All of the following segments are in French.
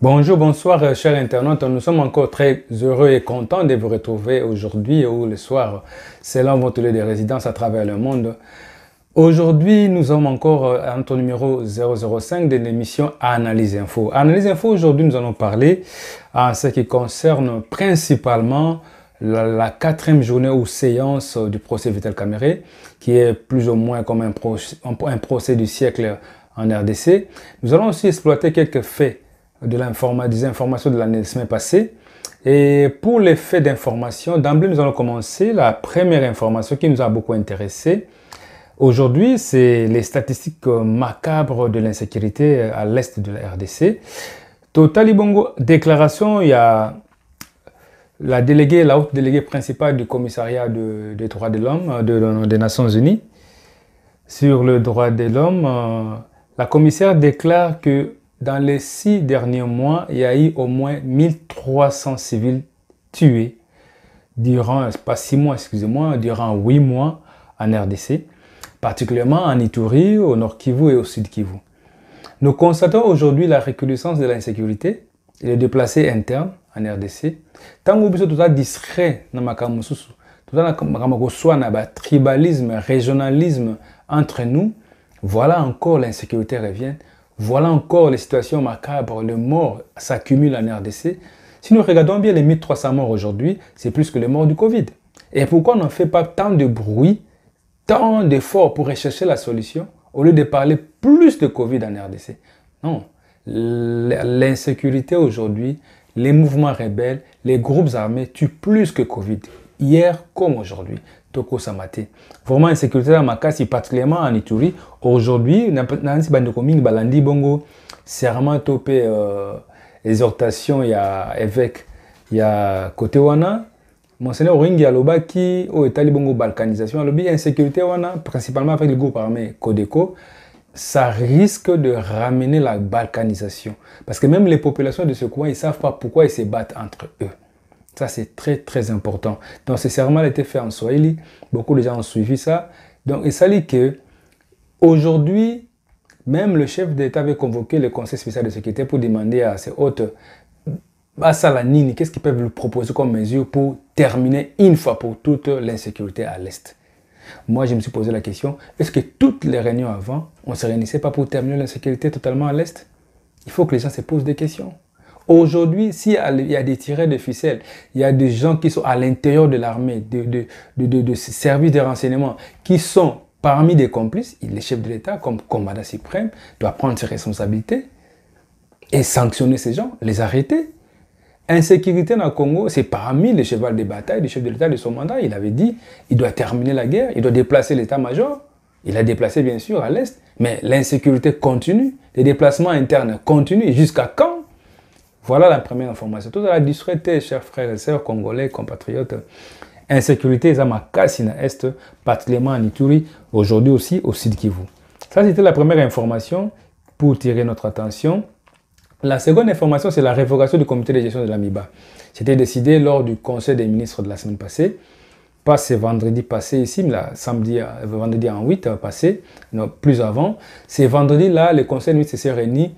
Bonjour, bonsoir, euh, chers internautes. Nous sommes encore très heureux et contents de vous retrouver aujourd'hui ou le soir, selon votre lieu de résidence à travers le monde. Aujourd'hui, nous sommes encore à euh, ton numéro 005 de l'émission Analyse Info. Analyse Info, aujourd'hui, nous allons parler euh, en ce qui concerne principalement la, quatrième journée ou séance du procès Vital Caméré, qui est plus ou moins comme un procès du siècle en RDC. Nous allons aussi exploiter quelques faits de des informations de l'année semaine passée. Et pour les faits d'information, d'emblée, nous allons commencer la première information qui nous a beaucoup intéressé. Aujourd'hui, c'est les statistiques euh, macabres de l'insécurité euh, à l'est de la RDC. Totalibongo déclaration, il y a la déléguée, la haute déléguée principale du commissariat de, des droits de l'homme euh, de, des Nations Unies sur le droit de l'homme. La commissaire déclare que dans les six derniers mois, il y a eu au moins 1300 civils tués durant, pas six mois, excusez-moi, durant huit mois en RDC, particulièrement en Ituri, au Nord Kivu et au Sud Kivu. Nous constatons aujourd'hui la recrudescence de l'insécurité et les déplacés internes en RDC. Tant que nous sommes discret dans Makamususu, tout un tribalisme, régionalisme entre nous, voilà encore l'insécurité revient voilà encore les situations macabres, les morts s'accumulent en RDC. Si nous regardons bien les 1300 morts aujourd'hui, c'est plus que les morts du Covid. Et pourquoi on n'en fait pas tant de bruit, tant d'efforts pour rechercher la solution, au lieu de parler plus de Covid en RDC Non. L'insécurité aujourd'hui, les mouvements rebelles, les groupes armés tuent plus que Covid, hier comme aujourd'hui tokosamate te vraiment insécurité casse makasi particulièrement en ituri aujourd'hui nansi pas mingi balandi bongo serment euh, il y euh, exhortation ya évêque a côté wana monseigneur oringi au oyo etali bongo balkanisation alobi insécurité principalement avec le groupe armé codeco ça risque de ramener la balkanisation parce que même les populations de ce coin ils savent pas pourquoi ils se battent entre eux ça, c'est très, très important. Donc, ce serment a été fait en Swahili. Beaucoup de gens ont suivi ça. Donc, il ça que aujourd'hui, même le chef d'État avait convoqué le Conseil spécial de sécurité pour demander à ses hôtes, à Salanini, qu'est-ce qu'ils peuvent lui proposer comme mesure pour terminer une fois pour toutes l'insécurité à l'Est. Moi, je me suis posé la question, est-ce que toutes les réunions avant, on ne se réunissait pas pour terminer l'insécurité totalement à l'Est Il faut que les gens se posent des questions. Aujourd'hui, s'il y, a des tirés de ficelle, il y a des gens qui sont à l'intérieur de l'armée, de, de, services de renseignement, qui sont parmi des complices. Le chef de l'État, comme commandant suprême, doit prendre ses responsabilités et sanctionner ces gens, les arrêter. Insécurité dans le Congo, c'est parmi les chevals de bataille du chef de l'État de son mandat. Il avait dit, il doit terminer la guerre, il doit déplacer l'état-major. Il a déplacé bien sûr à l'Est, mais l'insécurité continue, les déplacements internes continuent. Jusqu'à quand voilà la première information. Tout à la distraitée, chers frères et sœurs congolais, compatriotes, insécurité, Zama Kassina Est, particulièrement en Ituri, aujourd'hui aussi au Sud Kivu. Ça, c'était la première information pour tirer notre attention. La seconde information, c'est la révocation du comité de gestion de l'AMIBA. C'était décidé lors du conseil des ministres de la semaine passée, pas ce vendredi passé ici, mais là, samedi, euh, vendredi en 8 euh, passé, non, plus avant. C'est vendredi là, le conseil des ministres s'est réuni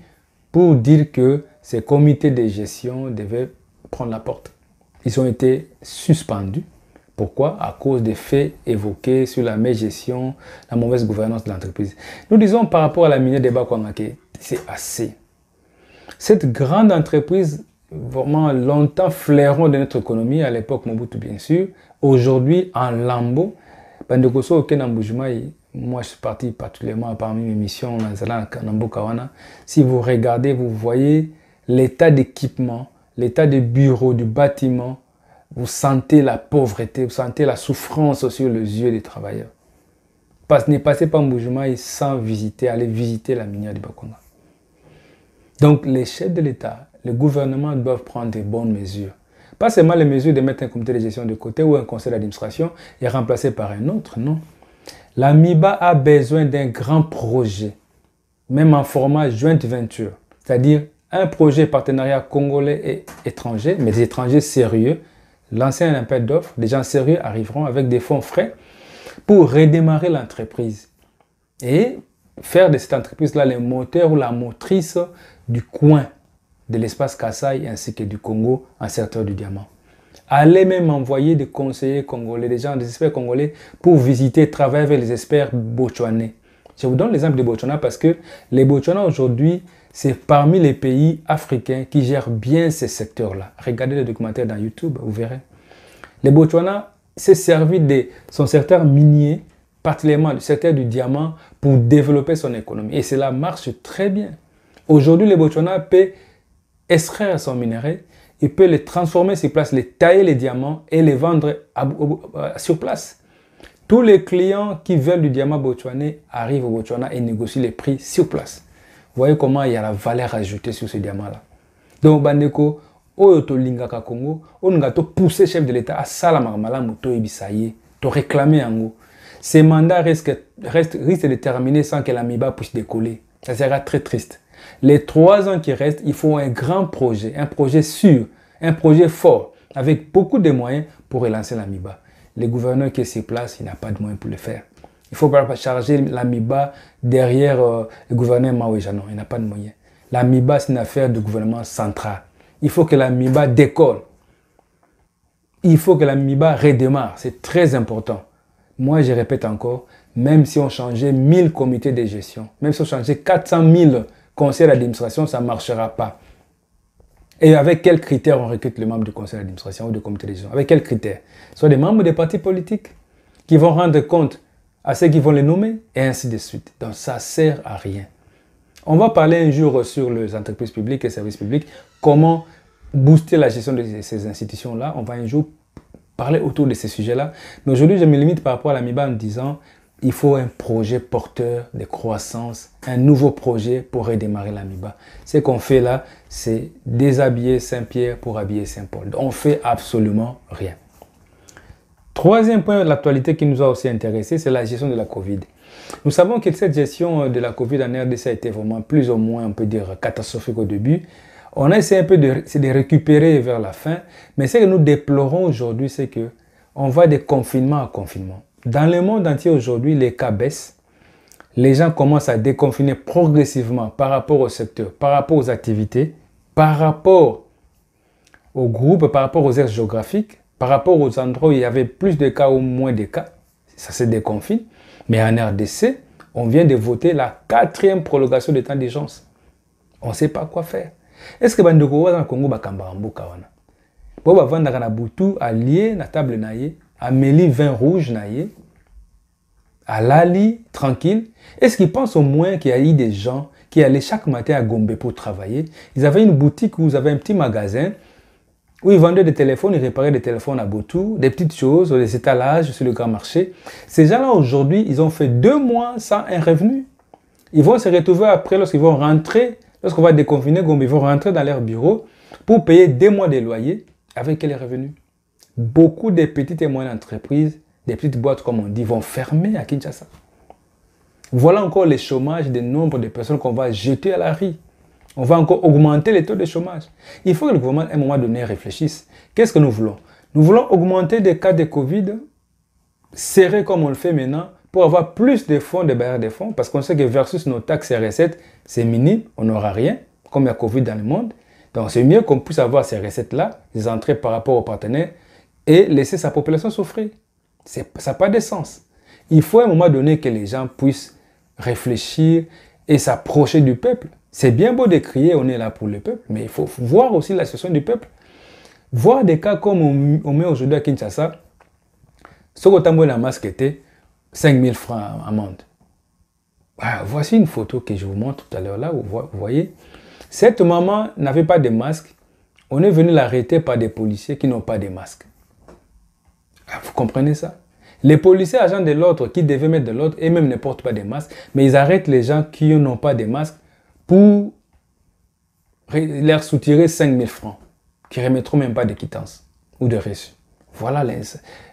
pour dire que ces comités de gestion devaient prendre la porte. Ils ont été suspendus. Pourquoi À cause des faits évoqués sur la mauvaise gestion, la mauvaise gouvernance de l'entreprise. Nous disons par rapport à la minière des que c'est assez. Cette grande entreprise, vraiment longtemps flairon de notre économie, à l'époque Mobutu bien sûr, aujourd'hui en lambeaux, Bandekoso, moi je suis parti particulièrement parmi mes missions si vous regardez, vous voyez l'état d'équipement, l'état de bureaux, du bâtiment, vous sentez la pauvreté, vous sentez la souffrance sur les yeux des travailleurs. Parce, ne passez pas et sans visiter, allez visiter la minière du Bakonga. Donc les chefs de l'État, le gouvernement doivent prendre des bonnes mesures. Pas seulement les mesures de mettre un comité de gestion de côté ou un conseil d'administration et remplacer par un autre, non. L'AMIBA a besoin d'un grand projet, même en format joint venture, c'est-à-dire un projet partenariat congolais et étranger, mais des étrangers sérieux, lancer un appel d'offres, des gens sérieux arriveront avec des fonds frais pour redémarrer l'entreprise et faire de cette entreprise-là le moteur ou la motrice du coin de l'espace Kassai ainsi que du Congo en secteur du diamant. Allez même envoyer des conseillers congolais, des gens, des experts congolais pour visiter, travailler avec les experts botswanais. Je vous donne l'exemple des Botswana parce que les Botswana aujourd'hui, c'est parmi les pays africains qui gèrent bien ces secteurs-là. Regardez le documentaire dans YouTube, vous verrez. Les Botswana s'est servi de son secteur minier, particulièrement du secteur du diamant, pour développer son économie. Et cela marche très bien. Aujourd'hui, les Botswana peuvent extraire son minerai, il peut les transformer sur place, les tailler les diamants et les vendre euh, sur place. Tous les clients qui veulent du diamant botswanais arrivent au Botswana et négocient les prix sur place. Vous voyez comment il y a la valeur ajoutée sur ce diamant-là. Donc, Bandeko, oyo Lingaka Congo, on to pousser chef de l'État à malam moto to ebisaye, to Ces mandats risquent, risquent de terminer sans que l'amiba puisse décoller. Ça sera très triste. Les trois ans qui restent, il faut un grand projet, un projet sûr, un projet fort, avec beaucoup de moyens pour relancer l'AMIBA. Les gouverneur qui s'y sur place, il n'a pas de moyens pour le faire. Il ne faut pas charger l'AMIBA derrière euh, le gouverneur Mao Il n'a pas de moyens. L'AMIBA, c'est une affaire du gouvernement central. Il faut que l'AMIBA décolle. Il faut que l'AMIBA redémarre. C'est très important. Moi, je répète encore, même si on changeait 1000 comités de gestion, même si on changeait 400 000 conseil d'administration, ça ne marchera pas. Et avec quels critères on recrute les membres du conseil d'administration ou du comité de gestion Avec quels critères Soit des membres des partis politiques qui vont rendre compte à ceux qui vont les nommer et ainsi de suite. Donc ça sert à rien. On va parler un jour sur les entreprises publiques et services publics, comment booster la gestion de ces institutions-là. On va un jour parler autour de ces sujets-là. Mais aujourd'hui, je me limite par rapport à l'AMIBA en disant il faut un projet porteur de croissance, un nouveau projet pour redémarrer l'Amiba. Ce qu'on fait là, c'est déshabiller Saint-Pierre pour habiller Saint-Paul. On fait absolument rien. Troisième point de l'actualité qui nous a aussi intéressé, c'est la gestion de la Covid. Nous savons que cette gestion de la Covid en RDC a été vraiment plus ou moins, on peut dire, catastrophique au début. On a essayé un peu de, de récupérer vers la fin, mais ce que nous déplorons aujourd'hui, c'est que on va de confinement à confinement. Dans le monde entier aujourd'hui, les cas baissent. Les gens commencent à déconfiner progressivement par rapport au secteur, par rapport aux activités, par rapport au groupe, par rapport aux aires géographiques, par rapport aux endroits où il y avait plus de cas ou moins de cas. Ça se déconfine. Mais en RDC, on vient de voter la quatrième prolongation de temps d'urgence. On ne sait pas quoi faire. Est-ce que le Congo Bakamba Mboka à Lier, na table naie Amélie vin rouge naïe, à Lali tranquille. Est-ce qu'ils pensent au moins qu'il y a eu des gens qui allaient chaque matin à Gombe pour travailler Ils avaient une boutique où ils avaient un petit magasin où ils vendaient des téléphones, ils réparaient des téléphones à boutou, des petites choses, des étalages sur le grand marché. Ces gens-là, aujourd'hui, ils ont fait deux mois sans un revenu. Ils vont se retrouver après, lorsqu'ils vont rentrer, lorsqu'on va déconfiner Gombe, ils vont rentrer dans leur bureau pour payer deux mois de loyer. Avec quel revenus beaucoup de petites et moyennes entreprises, des petites boîtes comme on dit, vont fermer à Kinshasa. Voilà encore le chômage des nombres de personnes qu'on va jeter à la rue. On va encore augmenter les taux de chômage. Il faut que le gouvernement, à un moment donné, réfléchisse. Qu'est-ce que nous voulons Nous voulons augmenter des cas de Covid, serrés comme on le fait maintenant, pour avoir plus de fonds, de barrières de fonds, parce qu'on sait que versus nos taxes et recettes, c'est minime, on n'aura rien, comme il y a Covid dans le monde. Donc c'est mieux qu'on puisse avoir ces recettes-là, les entrées par rapport aux partenaires, et laisser sa population souffrir. Ça n'a pas de sens. Il faut à un moment donné que les gens puissent réfléchir et s'approcher du peuple. C'est bien beau de crier, on est là pour le peuple, mais il faut voir aussi la situation du peuple. Voir des cas comme on, met aujourd'hui à Kinshasa, ce que la masque était 5000 francs amende. voici une photo que je vous montre tout à l'heure là, vous voyez. Cette maman n'avait pas de masque. On est venu l'arrêter par des policiers qui n'ont pas de masque. Ah, vous comprenez ça Les policiers, agents de l'ordre qui devaient mettre de l'ordre et même ne portent pas des masques, mais ils arrêtent les gens qui n'ont pas des masques pour leur soutirer 5000 francs, qui ne remettront même pas de quittance ou de reçu. Voilà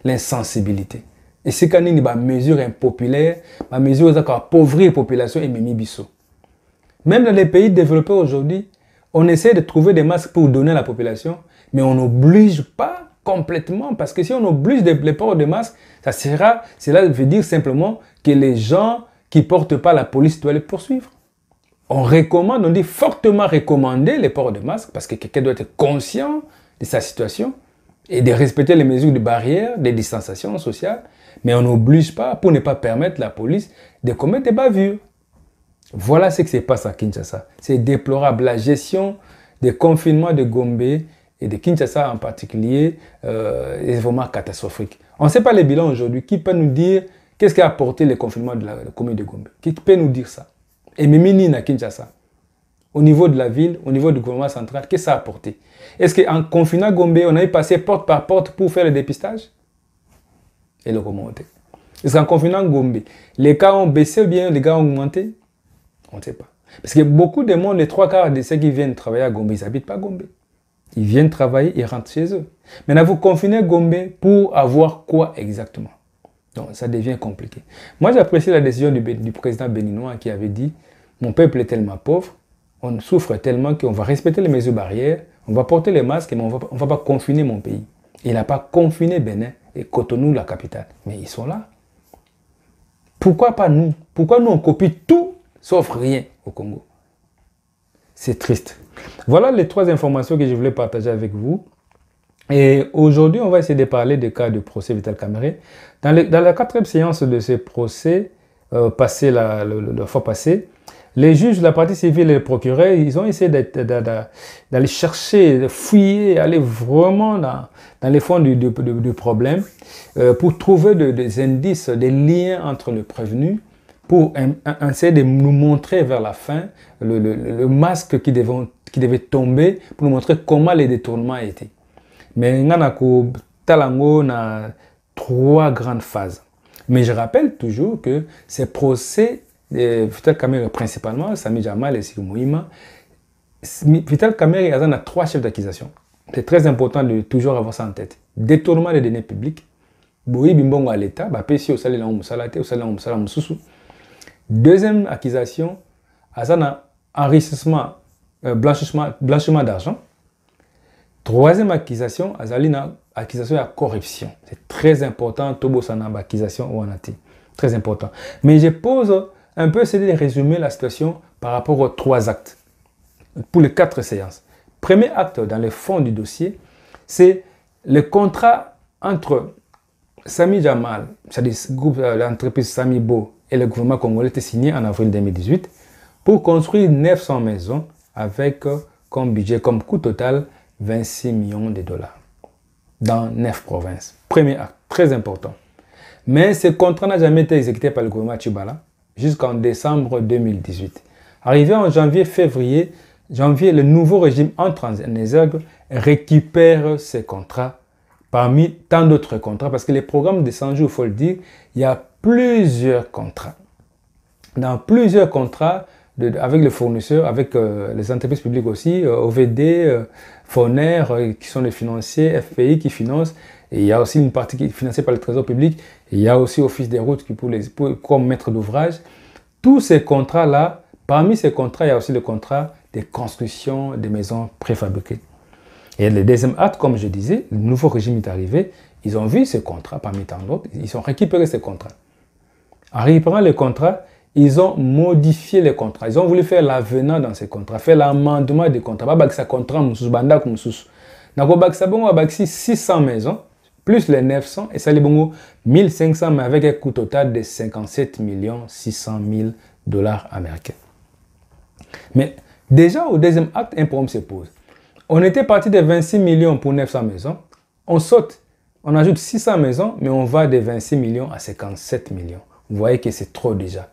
l'insensibilité. Et c'est quand une mesure impopulaire, ma mesure est appauvrir la population et mimi Même dans les pays développés aujourd'hui, on essaie de trouver des masques pour donner à la population, mais on n'oblige pas complètement parce que si on oblige les ports de masques, ça sera, cela veut dire simplement que les gens qui portent pas la police doivent les poursuivre. On recommande, on dit fortement recommander les ports de masques, parce que quelqu'un doit être conscient de sa situation et de respecter les mesures de barrière, des distanciations sociales, mais on n'oblige pas pour ne pas permettre la police de commettre des bavures. Voilà ce qui se passe à Kinshasa. C'est déplorable. La gestion des confinements de Gombe et de Kinshasa en particulier euh, est vraiment catastrophique. On ne sait pas les bilans aujourd'hui. Qui peut nous dire qu'est-ce qui a apporté le confinement de la, commune de Gombe Qui peut nous dire ça Et ni à Kinshasa, au niveau de la ville, au niveau du gouvernement central, qu'est-ce que ça a apporté Est-ce qu'en confinant Gombe, on a eu passé porte par porte pour faire le dépistage et le remonter Est-ce qu'en confinant Gombe, les cas ont baissé ou bien les cas ont augmenté On ne sait pas. Parce que beaucoup de monde, les trois quarts de ceux qui viennent travailler à Gombe, ils n'habitent pas Gombe. Ils viennent travailler, ils rentrent chez eux. Maintenant, vous confinez Gombe pour avoir quoi exactement Donc, ça devient compliqué. Moi, j'apprécie la décision du, président béninois qui avait dit Mon peuple est tellement pauvre, on souffre tellement qu'on va respecter les mesures barrières, on va porter les masques, mais on va, ne va pas confiner mon pays. Il n'a pas confiné Bénin et Cotonou, la capitale. Mais ils sont là. Pourquoi pas nous Pourquoi nous, on copie tout sauf rien au Congo C'est triste. Voilà les trois informations que je voulais partager avec vous. Et aujourd'hui, on va essayer de parler des cas de procès Vital Caméré. Dans, la quatrième séance de ce procès, euh, passé la, fois passée, les juges, de la partie civile et le procureur, ils ont essayé d'aller chercher, de fouiller, aller vraiment dans, les fonds du, problème euh, pour trouver des indices, des liens entre le prévenu pour essayer de nous montrer vers la fin le, masque qui devant qui devait tomber pour nous montrer comment les détournements étaient. Mais Nanako Talango a trois grandes phases. Mais je rappelle toujours que ces procès, euh, Vital Kamere principalement, Sami Jamal et Sikou Mouima, Vital Kamere a trois chefs d'accusation. C'est très important de toujours avoir ça en tête. Détournement des données publiques, Boui Bimbongo à l'État, Bapesi au Salé au salaté, au Salé au Deuxième accusation, Azana enrichissement euh, blanchiment, d'argent. Troisième accusation, azalina accusation à corruption. C'est très important, Tobo accusation ou anati. Très important. Mais je pose un peu, c'est de résumer la situation par rapport aux trois actes, pour les quatre séances. Premier acte dans le fond du dossier, c'est le contrat entre Sami Jamal, c'est-à-dire euh, l'entreprise Sami Bo et le gouvernement congolais était signé en avril 2018 pour construire 900 maisons avec euh, comme budget, comme coût total, 26 millions de dollars dans 9 provinces. Premier acte, très important. Mais ce contrat n'a jamais été exécuté par le gouvernement Chibala jusqu'en décembre 2018. Arrivé en janvier-février, janvier, le nouveau régime entre en exergue récupère ces contrats parmi tant d'autres contrats, parce que les programmes de 100 jours, il faut le dire, il y a plusieurs contrats. Dans plusieurs contrats, avec les fournisseurs, avec euh, les entreprises publiques aussi, euh, OVD, euh, Foner, qui sont les financiers, FPI qui financent. Et il y a aussi une partie qui est financée par le Trésor public. il y a aussi Office des routes qui pour les, comme maître d'ouvrage. Tous ces contrats-là, parmi ces contrats, il y a aussi le contrat des constructions des maisons préfabriquées. Et le deuxième acte, comme je disais, le nouveau régime est arrivé. Ils ont vu ces contrats parmi tant d'autres. Ils ont récupéré ces contrats. En récupérant les contrats, ils ont modifié les contrats. Ils ont voulu faire l'avenant dans ces contrats, faire l'amendement des contrats. contrat banda Donc, bongo a 600 maisons plus les 900 et ça les bongo 1500 mais avec un coût total de 57 millions 600 000 dollars américains. Mais déjà au deuxième acte, un problème se pose. On était parti de 26 millions pour 900 maisons. On saute, on ajoute 600 maisons, mais on va de 26 millions à 57 millions. Vous voyez que c'est trop déjà.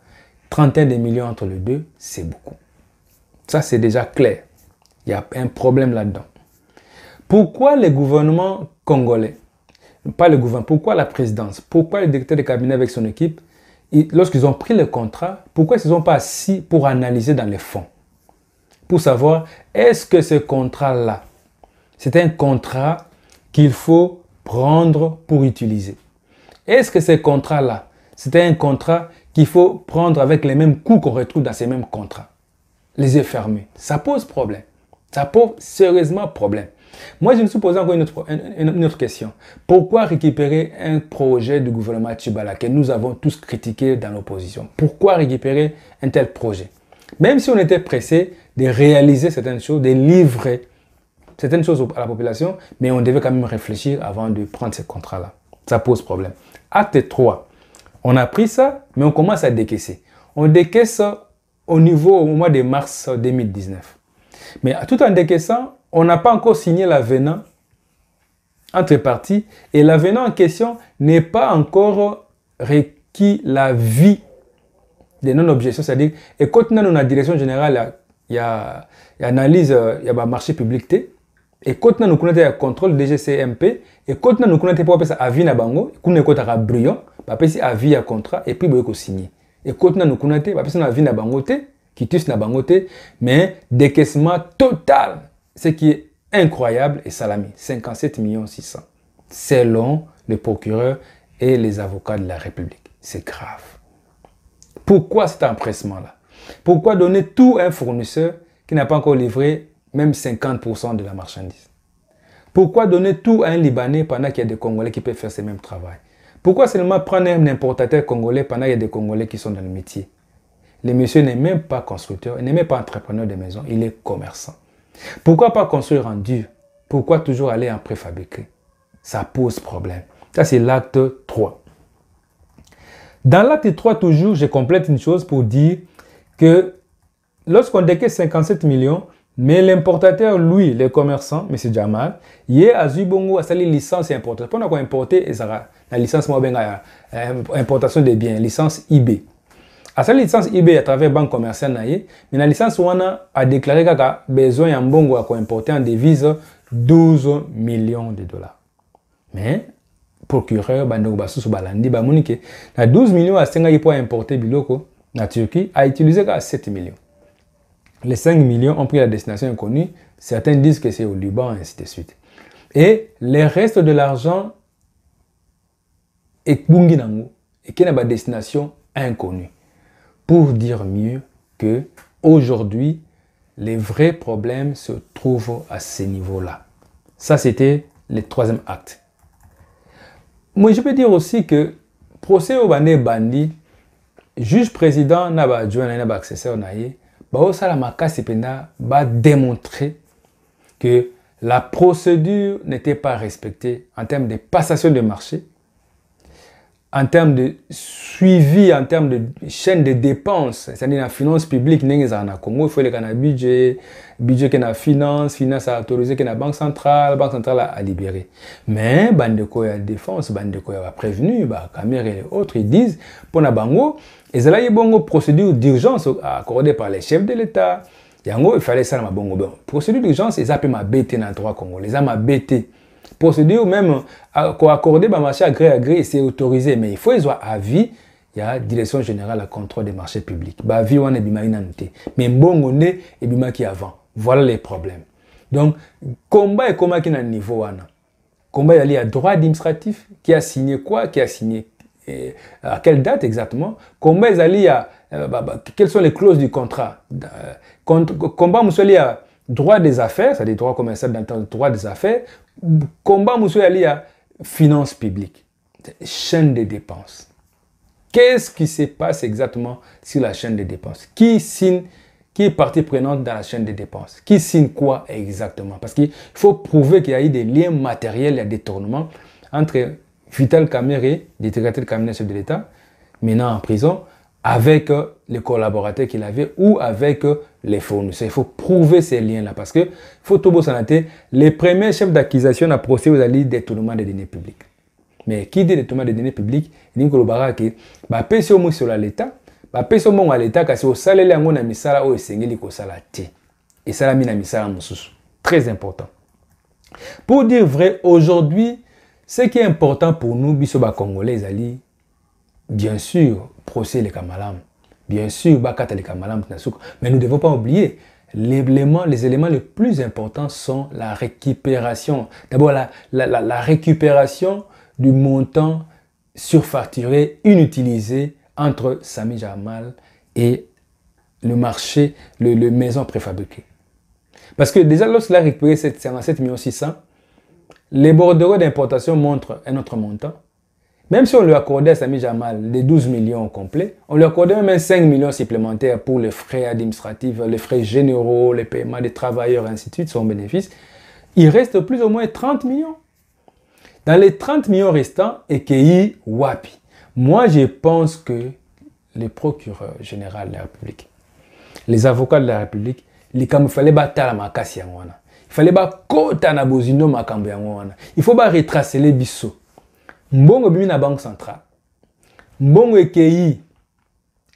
Trentaine de millions entre les deux, c'est beaucoup. Ça, c'est déjà clair. Il y a un problème là-dedans. Pourquoi le gouvernement congolais, pas le gouvernement, pourquoi la présidence, pourquoi le directeur de cabinet avec son équipe, lorsqu'ils ont pris le contrat, pourquoi ils ne sont pas assis pour analyser dans les fonds Pour savoir, est-ce que ce contrat-là, c'est un contrat qu'il faut prendre pour utiliser Est-ce que ce contrat-là, c'est un contrat qu'il faut prendre avec les mêmes coûts qu'on retrouve dans ces mêmes contrats. Les yeux fermés. Ça pose problème. Ça pose sérieusement problème. Moi, je me suis posé encore une autre, question. Pourquoi récupérer un projet du gouvernement Tchibala que nous avons tous critiqué dans l'opposition Pourquoi récupérer un tel projet Même si on était pressé de réaliser certaines choses, de livrer certaines choses à la population, mais on devait quand même réfléchir avant de prendre ces contrats-là. Ça pose problème. Acte 3. On a pris ça, mais on commence à décaisser. On décaisse au niveau au mois de mars 2019. Mais tout en décaissant, on n'a pas encore signé l'avenant entre parties et l'avenant en question n'est pas encore requis la vie des non-objections. C'est-à-dire, et quand nous la direction générale, il y a, il y analyse, marché public Et quand nous connaissons le contrôle DGCMP, et nous avons te un bapesa avi na bango kuna ekotaka brillant bapesi avi un contrat et puis epui signer. Et quand nous kuna te bapesi nanu avi na bango te kitus na bango te mais décaissement total ce qui est incroyable et salami 57 millions 600 selon le procureur et les avocats de la République. C'est grave. Pourquoi cet empressement-là Pourquoi donner tout à un fournisseur qui n'a pas encore livré même 50% de la marchandise pourquoi donner tout à un Libanais pendant qu'il y a des Congolais qui peuvent faire ce même travail Pourquoi seulement prendre un importateur congolais pendant qu'il y a des Congolais qui sont dans le métier Le monsieur n'est même pas constructeur, il n'est même pas entrepreneur de maison, il est commerçant. Pourquoi pas construire en dur Pourquoi toujours aller en préfabriquer Ça pose problème. Ça, c'est l'acte 3. Dans l'acte 3, toujours, je complète une chose pour dire que lorsqu'on décaisse 57 millions, mais l'importateur, lui, le commerçant, M. Jamal, il a bongo à licence importation. Pourquoi qu'on importé, la licence euh, importation des biens, licence IB. À sa licence IB à travers banque commerciale, mais la licence Wana a déclaré qu'il a besoin d'un bongo à importer en devise 12 millions de dollars. Mais, procureur, bandoko basu balandi, ba monique, 12 millions à Senga pour importer Biloko, la Turquie, a utilisé 7 millions. Les 5 millions ont pris la destination inconnue. Certains disent que c'est au Liban, et ainsi de suite. Et les restes de l'argent est Bunginangu et qui destination inconnue. Pour dire mieux que aujourd'hui, les vrais problèmes se trouvent à ces niveaux là Ça, c'était le troisième acte. Moi, je peux dire aussi que procès au bandit juge président n'a pas adjoint n'a pas baosala makasi va démontré que la procédure n'était pas respectée en termes de passation de marché, en termes de suivi, en termes de chaîne de dépenses, c'est-à-dire la finance publique, il faut le budget, budget qui la finance, finance a autorisé qui la banque centrale, la banque centrale a libéré. Mais, bande de défense, bande de prévenu, bah, caméra et autres, ils disent, pour la bango, là Et a une procédure d'urgence accordées par les chefs de l'état Il fallait ça bongo bon procédure d'urgence c'est mpe mabe dans le droit congolais eza ma te procédure même par marché à gré à gré c'est autorisé mais il faut avoir avis la direction générale à contrôle des marchés publics bavi bah, on est nanu te mais mbongo nde qui avant voilà les problèmes donc combat et combat qui na niveau wana combat y a droit administratif qui a signé quoi qui a signé et euh, à quelle date exactement Combien ils à, quelles sont les clauses du contrat Monsieur euh, Moussoli à droit des affaires, c'est-à-dire droit commercial dans le droit des affaires, combat Moussoli à finances publiques, chaîne des dépenses. Qu'est-ce qui se passe exactement sur la chaîne des dépenses Qui signe qui est partie prenante dans la chaîne des dépenses Qui signe quoi exactement Parce qu'il faut prouver qu'il y a eu des liens matériels, et des tournements entre Vital Kamere, détecté de chef de l'État, maintenant en prison, avec euh, les collaborateurs qu'il avait ou avec euh, les fournisseurs. Il faut prouver ces liens-là parce que, faut tout sanaté, les premiers chefs d'accusation à procès aux alliés détournement des données publiques. Mais qui dit détournement des données publiques, il dit que le sur l'État, à bapesi ombongo ya leta kasi osaleli yango na misala oyo esengeli Et la esalami na misala mosusu très important pour dire vrai aujourd'hui ce qui est important pour nous, bisoba Congolais, ali, bien sûr, procès les Kamalam. Bien sûr, bakata les Kamalam, mais nous ne devons pas oublier les éléments les plus importants sont la récupération. D'abord, la, récupération du montant surfacturé, inutilisé entre Sami Jamal et le marché, le, maison préfabriquée. Parce que déjà, lorsqu'il a récupéré 7, les bordereaux d'importation montrent un autre montant. Même si on lui accordait à Sami Jamal les 12 millions complets, on lui accordait même 5 millions supplémentaires pour les frais administratifs, les frais généraux, les paiements des travailleurs, ainsi de suite, son bénéfice. Il reste plus ou moins 30 millions. Dans les 30 millions restants, Ekei Wapi. Moi, je pense que les procureurs généraux de la République, les avocats de la République, les camouflés battent à la fallait pas bakota na bozino makambo yango wana il faut retracer les biso mbongo bimi na banque centrale mbongo ekei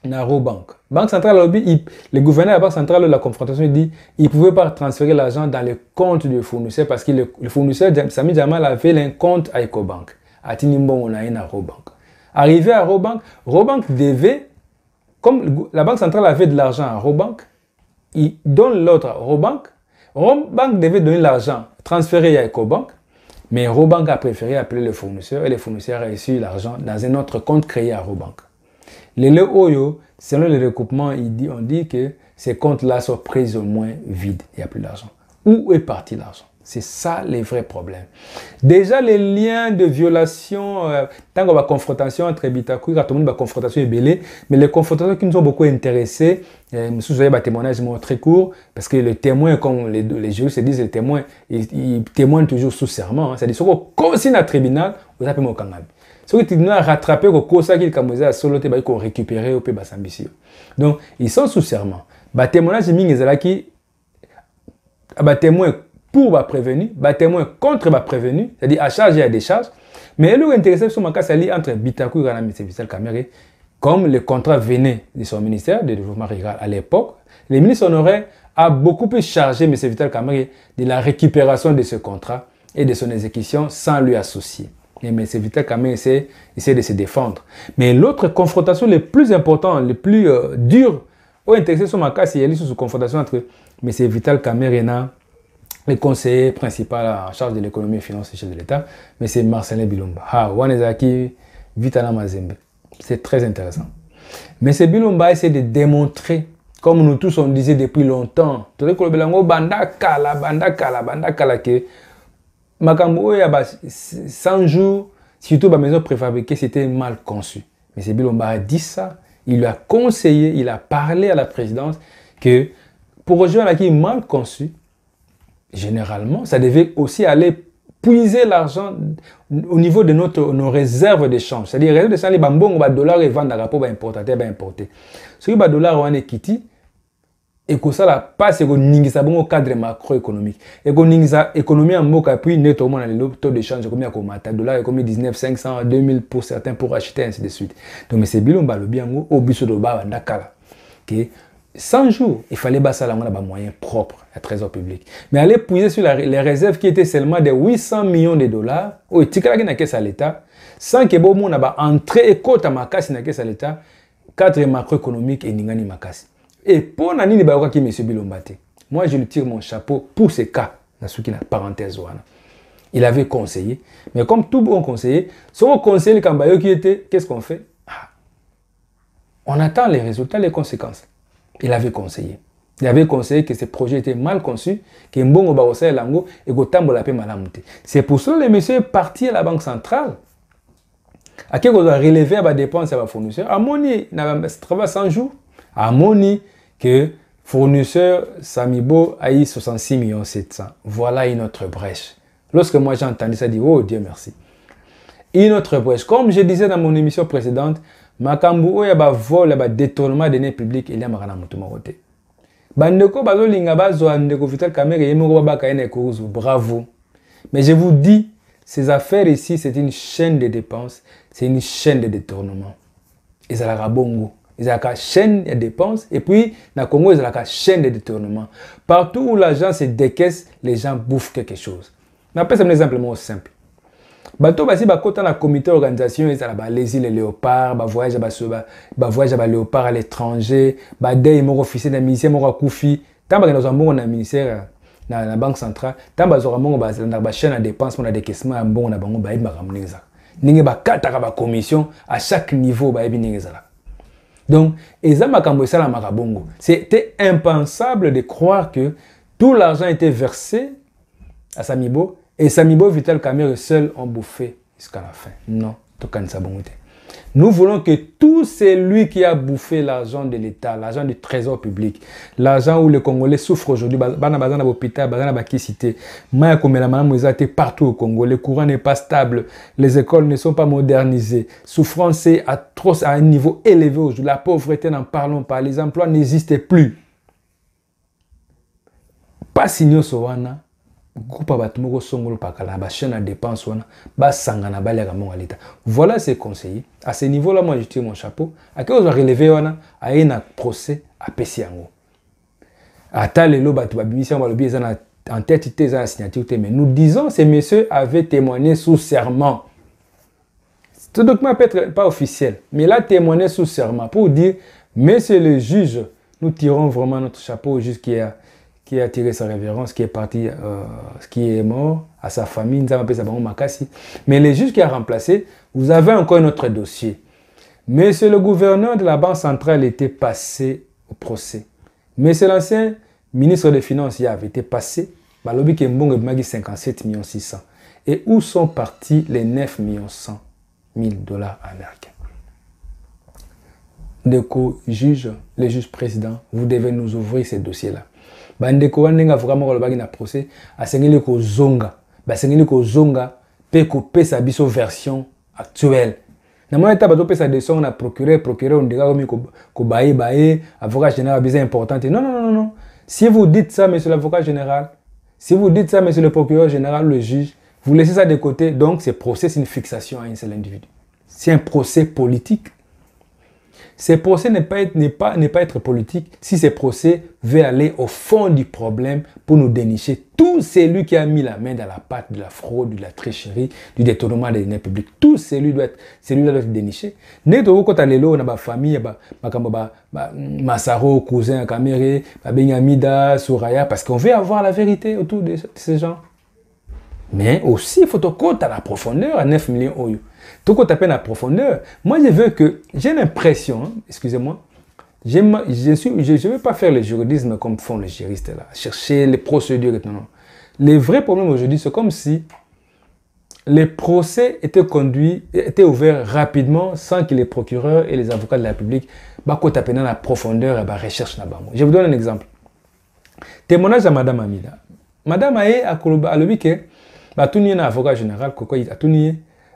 na Robank. Banque centrale lobby, le gouverneur de la banque centrale de la confrontation dit il pouvait pas transférer l'argent dans les comptes du fournisseur parce que le, fournisseur Sami Jamal avait un compte à EcoBank. À Tinimbon, on a un à Robank. Arrivé à Robank, Robank devait, comme la banque centrale avait de l'argent à Robank, il donne l'autre à Robank Robank devait donner l'argent transféré à EcoBank, mais Robank a préféré appeler le fournisseur et le fournisseur a reçu l'argent dans un autre compte créé à Robank. Les le selon le recoupement, on dit que ces comptes-là sont pris au moins vides, il n'y a plus d'argent. Où est parti l'argent c'est ça les vrais problèmes. Déjà, les liens de violation, euh, tant qu'on va confrontation entre quand tout le monde va confrontation et Bélé, mais les confrontations qui nous ont beaucoup intéressés, je me vous avez un témoignage très court, parce que le témoin, comme les, les juristes se disent, le témoin, il, témoigne toujours sous serment. Hein. C'est-à-dire, si on a un tribunal, vous appelez mon kangabi. Si vous avez rattrapé, vous consigne qu'il y a un solo, vous au vous Donc, ils sont sous serment. Le bah, témoignage, il qui a un témoin pour ma prévenu, ma témoin contre ma prévenu, c'est-à-dire à charge et à décharge. Mais est intéressée sur ma casse entre Bitaku et M. Sebissel Kamere, comme le contrat venait de son ministère de développement rural à l'époque, Les ministres Honoré a beaucoup plus chargé M. Vital Kamere de la récupération de ce contrat et de son exécution sans lui associer. Et M. Vital Kamere essaie, de se défendre. Mais l'autre confrontation la plus importante, la plus euh, dure, au sur ma casse, il y sur une confrontation entre M. Vital Kamere et le conseiller principal en charge de l'économie et finances chef de l'État, mais c'est Marcelin Bilomba. Ah, Wanezaki Vitana Mazembe. C'est très intéressant. Mais c'est Bilumba essaie de démontrer, comme nous tous on disait depuis longtemps, oh, que 100 jours, surtout ma maison préfabriquée, c'était mal conçu. Mais c'est Bilumba a dit ça, il lui a conseillé, il a parlé à la présidence que pour rejoindre qui mal conçu, généralement, ça devait aussi aller puiser l'argent au niveau de notre, nos réserves d'échange. C'est-à-dire, réserves d'échange, les bambons, les dollars, ils vendent à rapport, les importateurs, les importés. Ce qui ont dollar, on est kitty. Et que ça, la passe, et que bon au cadre macroéconomique. Et que économie en moque, puis nettement, le taux d'échange, combien comme un dollar, comme 19, 500, 2000 pour certains, pour acheter, ainsi de suite. Donc, mais c'est bilon, le bien, au bus de dakala d'accord. 100 jours, il fallait la main à moyen propre, à Trésor public. Mais aller puiser sur les réserves qui étaient seulement de 800 millions de dollars, au tikalaki na caisse à l'État, sans que le monde ait entré et côte à ma casse na caisse à l'État, cadre macroéconomique et ningani ma Et pour nani ne baoka qui monsieur Bilombate, moi je lui tire mon chapeau pour ce cas, na est na parenthèse wana. Il avait conseillé, mais comme tout bon conseiller, son conseiller Kambayo qui était, qu'est-ce qu'on fait ah, On attend les résultats, les conséquences il avait conseillé il avait conseillé que ce projet était mal conçu, que Mbongo Barossa Lango et Gotambo la paix C'est pour cela que le monsieur est parti à la banque centrale. À qui on doit relever à dépenses à la fournisseur. À il travaille 100 jours. À Moni, que fournisseur Samibo a eu 66 millions 700. Voilà une autre brèche. Lorsque moi j'ai entendu ça, j'ai dit, oh Dieu merci. Une autre brèche. Comme je disais dans mon émission précédente, makambo oyo ba bavole ya badetournement dene publike eliamaka na motu moko te bandeko bazolinga bazwa ndeko vital caméra ye ba babaka na bravo mais je vous dis ces affaires ici c'est une chaîne de dépenses c'est une chaîne de détournement ils bongo la chaîne de dépenses et puis na congo la chaîne de détournement partout où l'argent se décaisse les gens bouffent quelque chose napesa un exemple simple bato basi bakota na comité organisation ba balesi le léopard bavoyage voyage ba baléopard à l'étranger badei moko officier na ministère moko akufi tamba bakenda kozwa mbongo na ministère na, na banque centrale ntango bazwaka mbongo ba chaîne ya dépense mpo na décaissement ya mbongo na bango bayebi ninge ba kata ka ba commission à chaque niveau ba ndenge ezalaka donc eza makambo sala bongo c'était impensable de croire que tout l'argent était versé à samibo et Samibo Vital Kamere seul en bouffé jusqu'à la fin. Non, sa bonté. Nous voulons que tout celui qui a bouffé l'argent de l'État, l'argent du trésor public, l'argent où les Congolais souffrent aujourd'hui, bana y a gens qui était partout au Congo, le courant n'est pas stable, les écoles ne sont pas modernisées, souffrance est atroce à un niveau élevé aujourd'hui, la pauvreté n'en parlons pas, les emplois n'existent plus. Pas signé Sowana, groupe bato moko songolo pakala bachaîne à dépenses wana basangana baliaka alita voilà ses conseillers à ce niveau là moi je tire mon chapeau ake ozwa relevé wana à un procès à yango ata lelo bato babimisi balobi en tête te eza signature mais nous disons ces messieurs avaient témoigné sous serment ce document peut être pas officiel mais là témoigné sous serment pour dire c'est le juge nous tirons vraiment notre chapeau jusqu'hier qui a tiré sa révérence, qui est parti, euh, qui est mort, à sa famille, nous avons appelé ça Makassi. Mais les juge qui a remplacé, vous avez encore un autre dossier. Monsieur le gouverneur de la Banque centrale était passé au procès. Monsieur l'ancien ministre des Finances il avait été passé. Balobi Kembong Magi 57 millions 600. Et où sont partis les 9 millions 100 000 dollars américains coup, juge, le juge président, vous devez nous ouvrir ces dossiers-là bandeko wana ndenge avoka moko alobaki na procès asengeli kozonga basengeli kozonga peut kopesa biso version actuelle na moni pesa bazopesa desonge na procureur procureur ondeka komi kobayeba ye avocat général biza important non, non, non, non. si vous dites ça monsieur l'avocat général si vous dites ça monsieur le procureur général le juge vous laissez ça de côté donc ce procès c'est une fixation à un seul individu c'est un procès politique ces procès ne pas, pas, pas être politique si ces procès veulent aller au fond du problème pour nous dénicher tout celui qui a mis la main dans la pâte de la fraude, de la tricherie, du détournement des deniers publics. Tout celui doit être, celui doit être déniché. Neto quand allez là, on a ma famille, Massaro, cousin, Kamere, Benyamida, Souraya, parce qu'on veut avoir la vérité autour de, ces gens. Mais aussi, il faut compte à la profondeur à 9 millions d'euros. Oh, donc on tape la profondeur. Moi, je veux que, j'ai l'impression, hein, excusez-moi, je ne je, veux pas faire le juridisme comme font les juristes là, chercher les procédures et tout. Non. Les vrais problèmes aujourd'hui, c'est comme si les procès étaient conduits, étaient ouverts rapidement sans que les procureurs et les avocats de la République bah, tape dans la profondeur et eh bah, recherche là-bas. Je vous donne un exemple. Témoignage à Madame Amida. Madame Aye a dit que bah, tout un avocat général, il a tout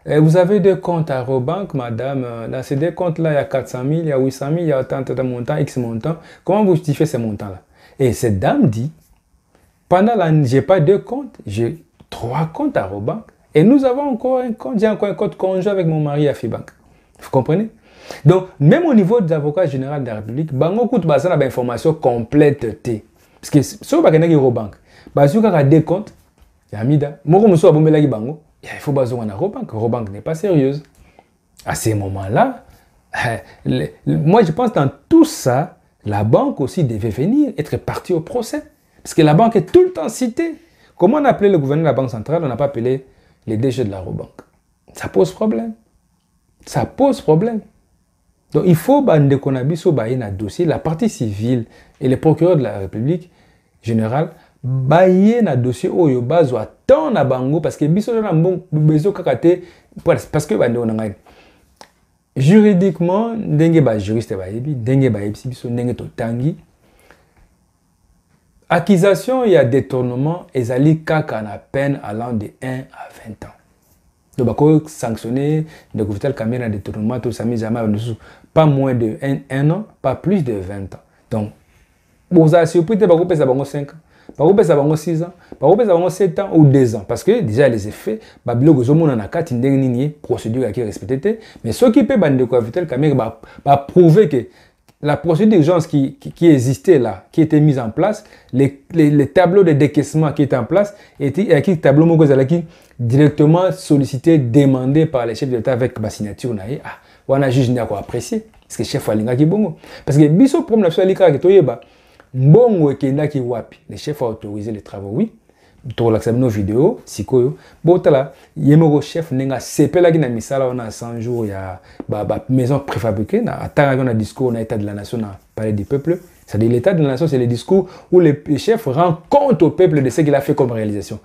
eh, vous avez deux comptes à Robank, madame. Euh, dans ces deux comptes-là, il y a 400 000, il y a 800 000, il y a tant de montants, X montants. Comment vous justifiez ces montants-là Et cette dame dit, pendant l'année, je n'ai pas deux comptes, j'ai trois comptes à Robank. Et nous avons encore un compte, j'ai encore un compte conjoint avec mon mari à Fibank. Vous comprenez Donc, même au niveau des avocats général de la République, bango kout bazana information complète Parce que si vous avez un Robank, bah, vous avez deux comptes, il y a Mida. Moko moussou à bango il faut baser à Robank. Robank n'est pas sérieuse. À ces moments-là, hein, moi je pense dans tout ça, la banque aussi devait venir être partie au procès. Parce que la banque est tout le temps citée. Comment on appelait le gouverneur de la Banque centrale On n'a pas appelé les DG de la Robank. Ça pose problème. Ça pose problème. Donc il faut que nous un dossier, la partie civile et les procureurs de la République générale baye na dossier oyo bazwa temps na bango parce que biso na bezo kaka te parce que bandeko na ngai juridiquement ndenge bajuriste bayebi ndenge bayebisi biso ndenge totangi accusation ya détournement ezali kaka na peine allant de 1 à 20 ans donc bakosanctionne ndeko vital camera na détournement to sami jama mosusu pas moins de 1 an pas plus de 20 ans donc bozala surpris te bakopesa bango 5 ans va bango 6 ans va 7 ans ou 2 ans parce que déjà les effets il y na kati ndenge nini ye procédure respectée, mais ce qui peut prouver vitel va que la procédure d'urgence qui, qui, existait là, qui était mise en place, les, les, tableaux de décaissement qui était en place, étaient, et qui tableau qui directement sollicité, demandé par les chefs d'État avec ma signature. Na, on a ah, juge n'a apprécier apprécié. Parce que chef a qui bongo. Parce que le problème la qui mbongo ki wapi le chef a autorisé les travaux oui tokolakisa nos vidéos sikoyo botala ye chef chef ndenge asepelaki na misala à 100 jours il y ya bamaison ba, préfabriquée na on a discours na état de la nation na palais du peuple c'est-à-dire l'état de la nation c'est le discours où le chef rend compte au peuple de ce qu'il a fait comme réalisation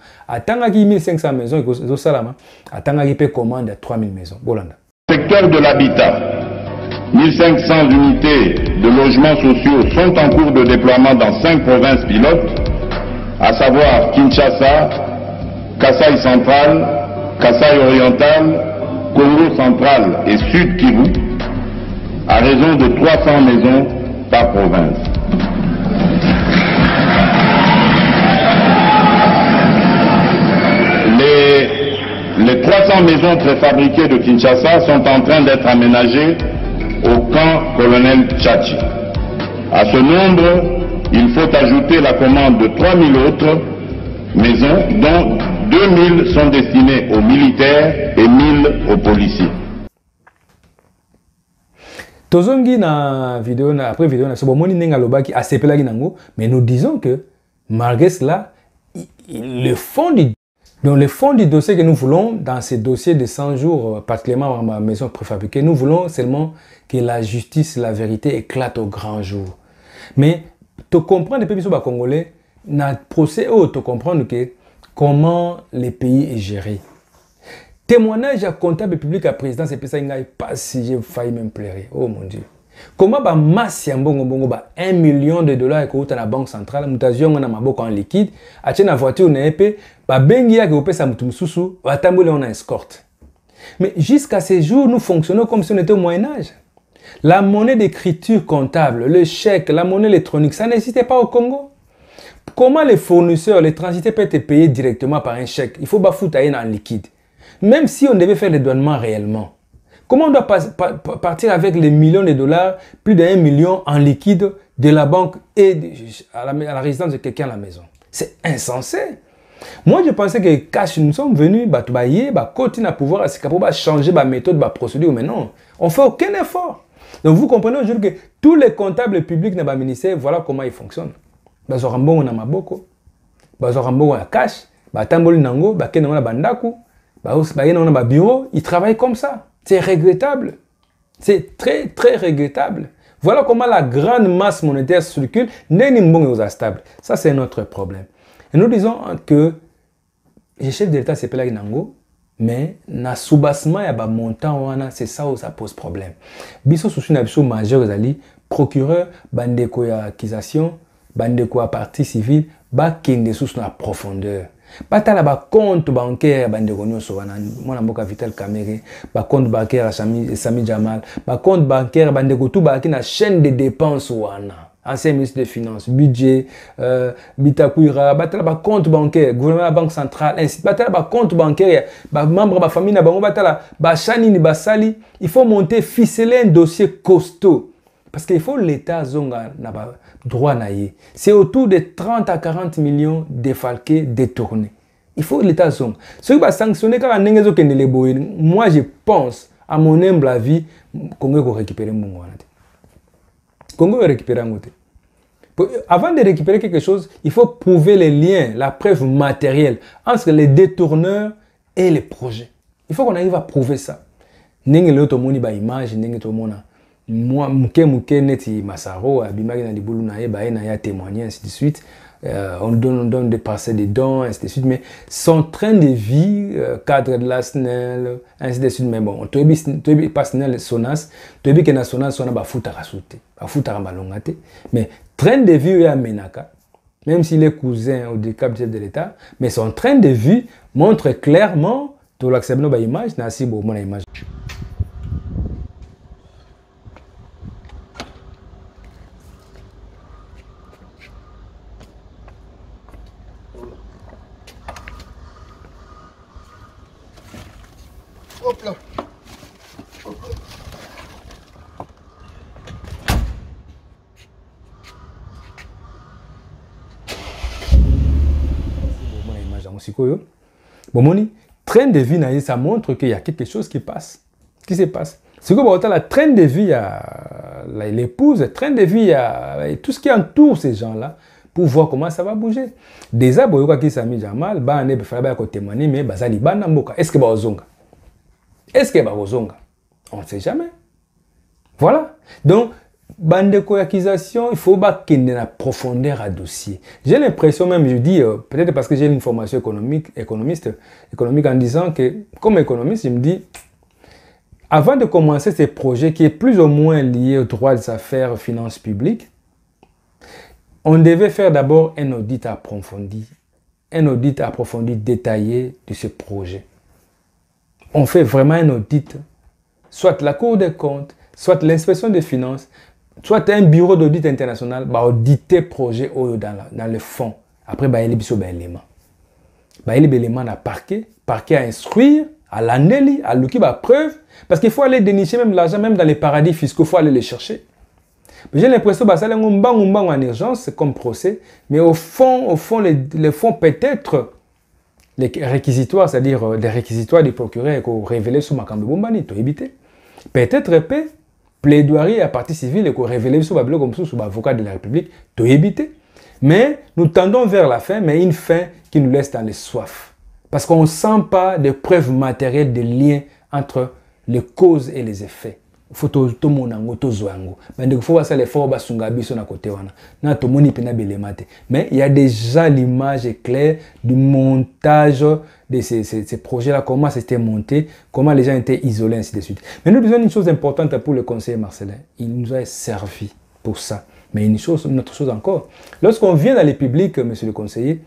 ki 1500 maisons atanga ki pe commande 3000 maisons bolanda secteur de l'habitat 1500 unités de logements sociaux sont en cours de déploiement dans cinq provinces pilotes, à savoir Kinshasa, Kassai central, Kassai oriental, Congo central et Sud Kivu, à raison de 300 maisons par province. Les, les 300 maisons préfabriquées de Kinshasa sont en train d'être aménagées colonel Tchatchi. À ce nombre, il faut ajouter la commande de 3000 autres maisons, dont 2000 sont destinées aux militaires et 1000 aux policiers. tozongi na vidéo na après vidéo na mais nous disons que malgré cela le fond du dans le fond du dossier que nous voulons, dans ces dossiers de 100 jours, euh, particulièrement dans ma maison préfabriquée, nous voulons seulement que la justice, la vérité éclate au grand jour. Mais, tu comprends, depuis que congolais, dans le procès, oh, te comprendre que comment le pays est géré. Témoignage à comptable public à président, c'est ça, pas si j'ai failli même pleurer. Oh mon Dieu. Comment bamasi ya mbongobongo 1 million de dollars dollars à la banque centrale en liquide la voiture na ye bengia escorte mais jusqu'à ces jours nous fonctionnons comme si on était au moyen âge la monnaie d'écriture comptable le chèque la monnaie électronique ça n'existait pas au congo comment les fournisseurs les transités peuvent être payés directement par un chèque il faut bafuta ye en liquide même si on devait faire les douanement réellement Comment on doit partir avec les millions de dollars, plus d'un million en liquide de la banque et à la, résidence de quelqu'un à la maison C'est insensé. Moi, je pensais que cash, nous sommes venus, bah, bah, continuer à bah, pouvoir, à changer ma bah, méthode, ma bah, procédure, mais non. On fait aucun effort. Donc, vous comprenez aujourd'hui que tous les comptables publics dans le ministère, voilà comment ils fonctionnent. Ils a maboko. Ils ont un cash. Ils ont un nango. bandaku. bureau. Ils travaillent comme ça. C'est regrettable. C'est très, très regrettable. Voilà comment la grande masse monétaire circule, n'est ni bon ni stable. Ça, c'est notre problème. Et nous disons que le chef de l'État, c'est Pelagi Nango, mais na soubassement ya ba montant wana c'est ça où ça pose problème biso souci na biso majeur ezali procureur bandeko ya accusation bandeko ya partie civile bakende sous la profondeur batala compte bancaire ba ndeko nyonso wana mwana mboka vital ba compte bancaire ya sami jamal compte bancaire chaîne de dépenses ancien ministre de finances budget euh, bitakuira compte bancaire gouvernement la banque centrale ainsi batala compte bancaire membre de famille na basali il faut monter ficeler un dossier costaud parce qu'il faut l'État zonga n'a droit naïe. C'est autour de 30 à 40 millions défalqués, détournés. Il faut l'État zonga. Ce qui va sanctionner Moi je pense à mon humble avis qu'on va récupérer mon Congo va récupérer Avant de récupérer quelque chose, il faut prouver les liens, la preuve matérielle entre les détourneurs et les projets. Il faut qu'on arrive à prouver ça. N'engezo moni ba image, n'engezo mona moi mke mke neti Masaro abimaki na libulu na na ya témoigner de suite euh, on donne on donne des passer des dons ainsi de suite mais son train de vie euh, cadre de la SNEL ainsi de suite mais bon tobi tobi pas SNEL sonas tobi qui na sonas bafuta bafuta mais train de vie ya Menaka, même s'il est cousin ou des capitaines de l'État, mais son train de vie montre clairement tout l'accepte nos images, n'a si image. Hop là. Bon moni, train de vie, ça montre qu'il y a quelque chose qui passe, qui se passe. C'est que autant la train de vie, euh, l'épouse, la train de vie, euh, tout ce qui entoure ces gens-là, pour voir comment ça va bouger. Déjà, boyoka qui s'est mis y a un peu de témoigner, mais bazali, bah, temps. Est-ce que bah, ozonga? est-ce que bakozonga on ne sait jamais voilà donc bande de accusation il faut ait la profondeur à dossier j'ai l'impression même je dis euh, peut-être parce que j'ai une formation économique économiste économique en disant que comme économiste je me dis avant de commencer ce projet qui est plus ou moins lié au droit des affaires finances publiques on devait faire d'abord un audit approfondi un audit approfondi détaillé de ce projet on fait vraiment un audit. Soit la Cour des comptes, soit l'inspection des finances, soit un bureau d'audit international, bah, auditer projet dans, dans le fond. Après, bah, il y a des éléments. Bah, il y a des bah, éléments à parquet, parquet à instruire, à l'analyse, à l'oukiba preuve. Parce qu'il faut aller dénicher même l'argent, même dans les paradis fiscaux, il faut aller les chercher. J'ai l'impression que ça en urgence comme procès, mais au fond, au fond, les, les fonds peut-être les réquisitoires, c'est-à-dire des euh, réquisitoires du procureur qu'on révèle sur ma Bombani, tu évité. Peut-être pe plaidoirie à partie civile qu'on sous ma bloc comme sous avocat de la République, tu évité. Mais nous tendons vers la fin, mais une fin qui nous laisse dans les soifs. Parce qu'on ne sent pas de preuves matérielles de lien entre les causes et les effets photo tomona monango, tozwa na kote wana na mais déjà l'image claire du montage de ces, ces, projets là comment c'était monté comment les gens étaient isolés ainsi de suite mais nous disons une chose importante pour le conseiller Marcelin il nous a servi pour ça mais une chose une autre chose encore lorsqu'on vient dans les publics monsieur le conseiller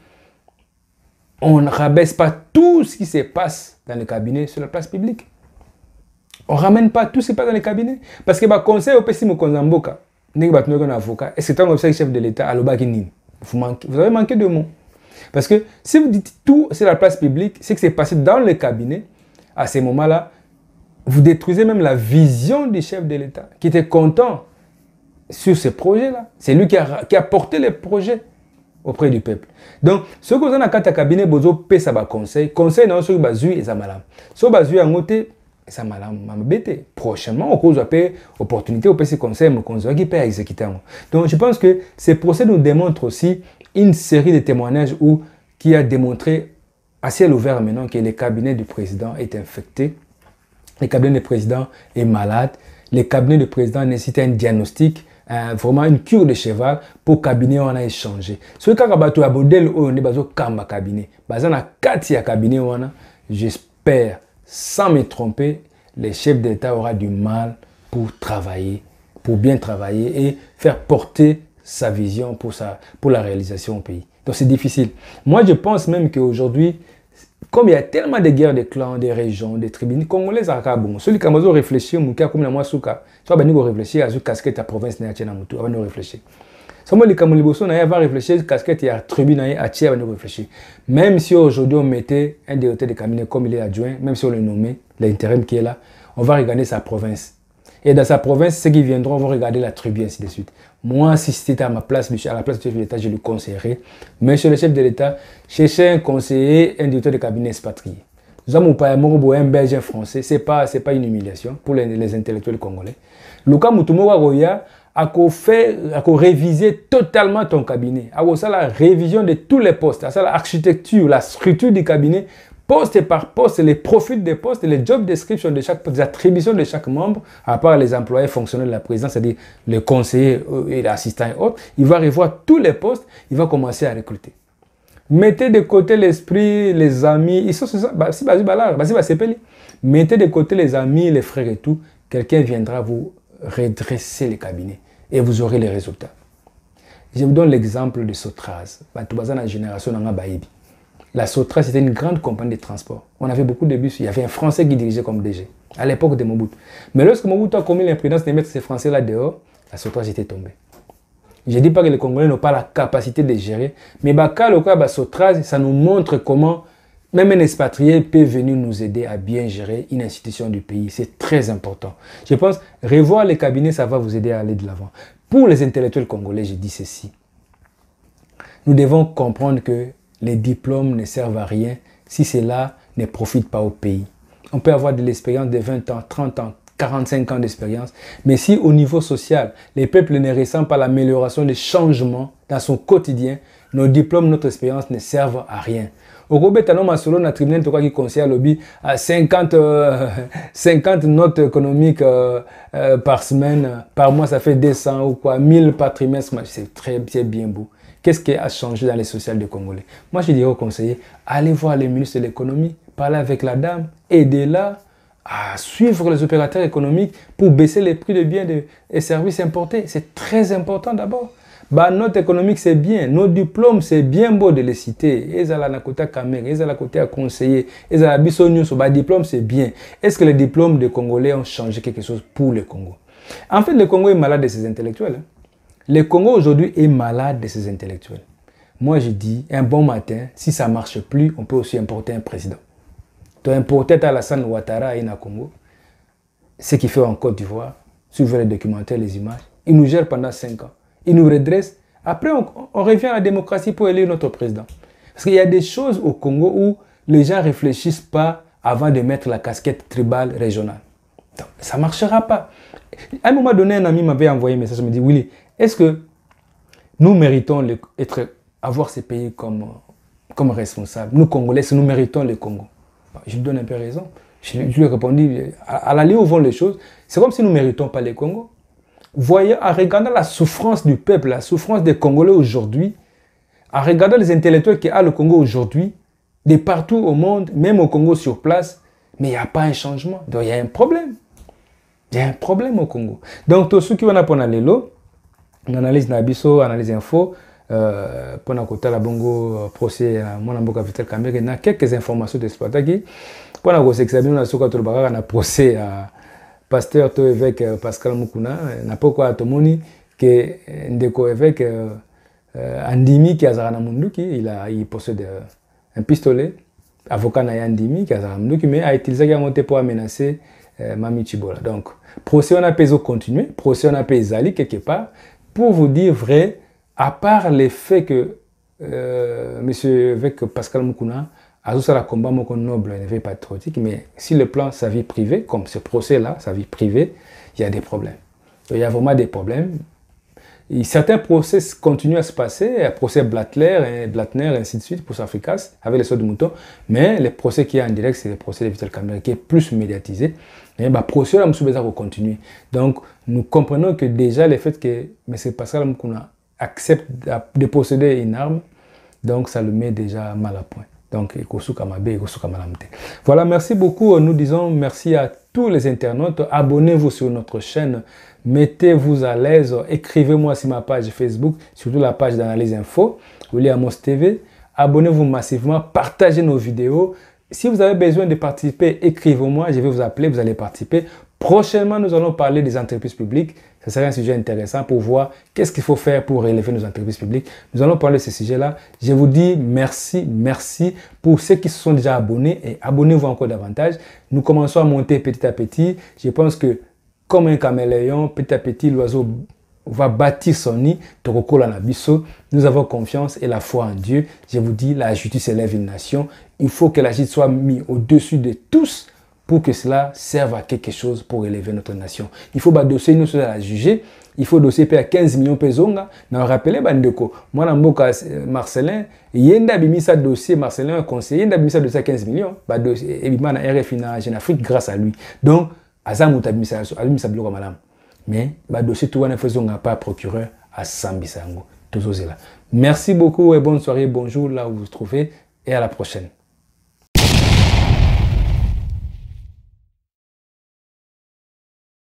on ne rabaisse pas tout ce qui se passe dans le cabinet sur la place publique on ramène pas tout ce qui pas dans les cabinets parce que bah conseil au pesi mokonza n'est pas un avocat et c'est un conseil chef de l'état vous manquez vous avez manqué de mots parce que si vous dites tout c'est la place publique c'est que c'est passé dans le cabinet à ces moments-là vous détruisez même la vision du chef de l'état qui était content sur ce projet-là. C'est lui qui a, qui a porté le projet auprès du peuple. Donc, ce que vous avez dans le cabinet, vous avez conseil. Conseil, non, ce que vous avez, c'est malam. Ce que et ça m'a embêté. prochainement l'opportunité de opportunité opesi conseil mokonzi de qui peut exécuter. donc je pense que ces procès nous démontre aussi une série de témoignages où qui a démontré à ciel ouvert maintenant que le cabinet du président est infecté le cabinet du président est malade le cabinet du président nécessite un diagnostic euh, vraiment une cure de cheval pour cabinet a échangé. échangé ce bato a modele oyo c'est le cabinet baza quatre cabinets ya cabinet a j'espère sans me tromper, le chef d'État aura du mal pour travailler, pour bien travailler et faire porter sa vision pour, la réalisation au pays. Donc c'est difficile. Moi, je pense même qu'aujourd'hui, comme il y a tellement de guerres de clans, des régions, des tribus, les Congolais arabes, celui qui a réfléchi, comme la réfléchi, réfléchir à ce casquette à province, réfléchir somo likambo réfléchir casquette et tribu même si aujourd'hui on mettait un directeur de cabinet comme il est adjoint même si on le nommait l'intérim qui est là on va regarder sa province et dans sa province ceux qui viendront vont regarder la tribu ainsi de suite moi si c'était à ma place à la place du chef de l'état je le conseillerais Monsieur le chef de l'état chercher un conseiller un directeur de cabinet expatrié Zamoupa pas un Belge, Français, ce n'est pas, pas une humiliation pour les, intellectuels congolais. Lucas à faire réviser totalement ton cabinet ça, la révision de tous les postes ça l'architecture, la structure du cabinet poste par poste les profils des postes les job descriptions de chaque les attributions de chaque membre à part les employés fonctionnels de la présidence c'est-à-dire les conseillers euh, et l'assistant et autres il va revoir tous les postes il va commencer à recruter mettez de côté l'esprit les amis ils sont si mettez de côté les amis les frères et tout quelqu'un viendra vous redresser les cabinets et vous aurez les résultats. Je vous donne l'exemple de Sotras. Bah, la génération La Sotras, c'était une grande compagnie de transport. On avait beaucoup de bus. Il y avait un Français qui dirigeait comme DG, à l'époque de Mobutu. Mais lorsque Mobutu a commis l'imprudence de mettre ces Français-là dehors, la Sotras était tombée. Je ne dis pas que les Congolais n'ont pas la capacité de gérer, mais Baka, le cas ça nous montre comment même un expatrié peut venir nous aider à bien gérer une institution du pays. C'est très important. Je pense, revoir les cabinets, ça va vous aider à aller de l'avant. Pour les intellectuels congolais, je dis ceci. Nous devons comprendre que les diplômes ne servent à rien si cela ne profite pas au pays. On peut avoir de l'expérience de 20 ans, 30 ans, 45 ans d'expérience. Mais si au niveau social, les peuples ne ressentent pas l'amélioration des changements dans son quotidien, nos diplômes, notre expérience ne servent à rien. Au okobetana masolo le tribunal conseil à 50, 50 notes économiques euh, euh, par semaine, par mois ça fait 200 ou quoi, 1000 par trimestre, c'est très bien, beau. Qu'est-ce qui a changé dans les sociales des Congolais Moi je dirais aux conseillers, allez voir les ministres de l'économie, parlez avec la dame, aidez-la à suivre les opérateurs économiques pour baisser les prix de biens et services importés. C'est très important d'abord. Notre économique c'est bien nos diplômes c'est bien beau de les citer Ils la na kota kamere ezala kota à conseiller la biso bah diplôme, c'est bien est-ce que les diplômes des congolais ont changé quelque chose pour le congo en fait le congo est malade de ses intellectuels hein. le congo aujourd'hui est malade de ses intellectuels moi je dis un bon matin si ça marche plus on peut aussi importer un président tu as importé Alassane Ouattara et na Congo ce qu'il fait en Côte d'Ivoire suivez les documentaires les images il nous gère pendant 5 ans il nous redresse. Après, on, revient à la démocratie pour élire notre président. Parce qu'il y a des choses au Congo où les gens réfléchissent pas avant de mettre la casquette tribale régionale. Donc, ça ne marchera pas. À un moment donné, un ami m'avait envoyé un message, il me dit, Willy, est-ce que nous méritons le, être, avoir ces pays comme, comme responsables Nous, Congolais, nous méritons le Congo. Je lui donne un peu raison. Je, lui ai répondu, à, l'aller au vent où vont les choses, c'est comme si nous ne méritons pas le Congo voyez, en regardant la souffrance du peuple, la souffrance des Congolais aujourd'hui, en regardant les intellectuels qui a le Congo aujourd'hui, de partout au monde, même au Congo sur place, mais il n'y a pas un changement. Donc il y a un problème. Il y a un problème au Congo. Donc tout ce qui on aller pour l'alélo, analyse Nabiso, analyse info, euh, pour la côté bongo euh, procès mon ambo capital il y a quelques informations d'exploitation la procès à pasteur to évêque euh, pascal mukuna euh, na quoi atomoni ke euh, ndeko évêque andimi qui azala na munduki il a il possède un pistolet avocat na andimi qui mais a utilisé yango pour menacer mami chibola donc procès on a peso continuer procès on a pesali quelque part pour vous dire vrai à part les faits que M. monsieur évêque pascal mukuna la combat moko noble pas patriotique mais si le plan sa vie privée comme ce procès là sa vie privée il y a des problèmes il y a vraiment des problèmes et certains procès continuent à se passer le procès Blattler et Blattner et ainsi de suite pour Africas avec les sauts de mouton mais les procès qui est en direct c'est le procès de Vital qui est plus médiatisé Le bah, procès là monsieur va continue donc nous comprenons que déjà le fait que M. Pascal Mkouna accepte de posséder une arme donc ça le met déjà mal à point donc, Voilà, merci beaucoup. Nous disons merci à tous les internautes. Abonnez-vous sur notre chaîne. Mettez-vous à l'aise. Écrivez-moi sur ma page Facebook, surtout la page d'analyse info, Williamos TV. Abonnez-vous massivement. Partagez nos vidéos. Si vous avez besoin de participer, écrivez-moi. Je vais vous appeler. Vous allez participer. Prochainement, nous allons parler des entreprises publiques. Ce serait un sujet intéressant pour voir qu'est-ce qu'il faut faire pour élever nos entreprises publiques. Nous allons parler de ce sujet-là. Je vous dis merci, merci pour ceux qui sont déjà abonnés et abonnez-vous encore davantage. Nous commençons à monter petit à petit. Je pense que comme un caméléon, petit à petit, l'oiseau va bâtir son nid, en Nous avons confiance et la foi en Dieu. Je vous dis, la justice élève une nation. Il faut que la justice soit mise au-dessus de tous pour que cela serve à quelque chose pour élever notre nation. Il faut une nous à juger. Il faut dossier à 15 millions de pesos. N'a rappelé Bandeko. Moi, dans mon euh, Marcelin, Yenda a dossier, Marcelin, un conseiller, eh, eh, a dossier 15 millions. il y a un RFI en Afrique grâce à lui. Donc, Azamouta Bimisa, millions de madame. Mais, dossier, tout le monde pas procureur à Sambisango. Merci beaucoup et bonne soirée, bonjour là où vous vous trouvez et à la prochaine.